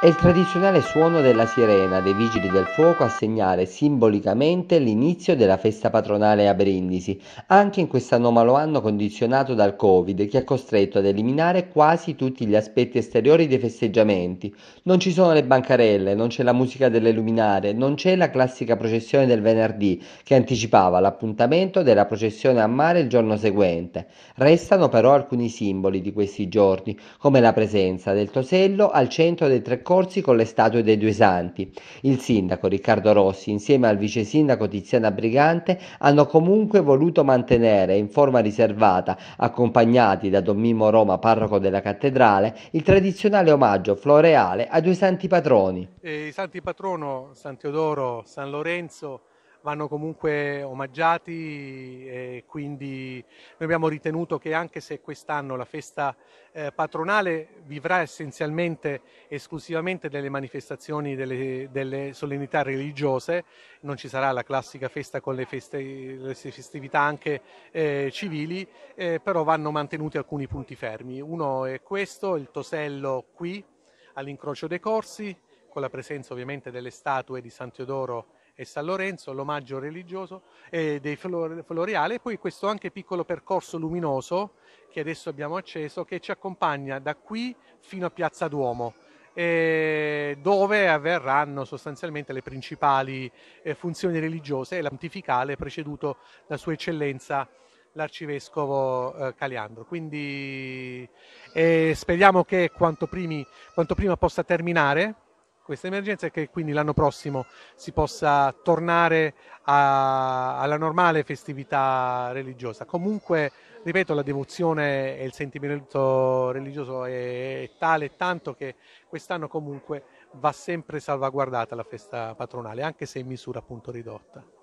È il tradizionale suono della sirena dei vigili del fuoco a segnare simbolicamente l'inizio della festa patronale a Brindisi, anche in questo anomalo anno condizionato dal Covid che ha costretto ad eliminare quasi tutti gli aspetti esteriori dei festeggiamenti. Non ci sono le bancarelle, non c'è la musica delle luminare, non c'è la classica processione del venerdì che anticipava l'appuntamento della processione a mare il giorno seguente. Restano però alcuni simboli di questi giorni, come la presenza del tosello al centro dei tre percorsi con le statue dei due santi. Il sindaco Riccardo Rossi insieme al vice sindaco Tiziana Brigante hanno comunque voluto mantenere in forma riservata, accompagnati da Don Mimo Roma, parroco della cattedrale, il tradizionale omaggio floreale ai due santi patroni. Eh, I santi patrono San Teodoro, San Lorenzo vanno comunque omaggiati e quindi noi abbiamo ritenuto che anche se quest'anno la festa eh, patronale vivrà essenzialmente esclusivamente delle manifestazioni, delle, delle, solennità religiose, non ci sarà la classica festa con le, feste, le festività anche eh, civili, eh, però vanno mantenuti alcuni punti fermi. Uno è questo, il Tosello qui all'incrocio dei corsi, con la presenza ovviamente delle statue di San Teodoro e San Lorenzo, l'omaggio religioso eh, dei Floreale e poi questo anche piccolo percorso luminoso che adesso abbiamo acceso che ci accompagna da qui fino a Piazza Duomo dove avverranno sostanzialmente le principali eh, funzioni religiose e la preceduto da Sua Eccellenza l'arcivescovo eh, Caliandro. Quindi eh, speriamo che quanto, primi, quanto prima possa terminare questa emergenza e che quindi l'anno prossimo si possa tornare a, alla normale festività religiosa. Comunque, ripeto, la devozione e il sentimento religioso è, è tale e tanto che quest'anno comunque va sempre salvaguardata la festa patronale, anche se in misura appunto ridotta.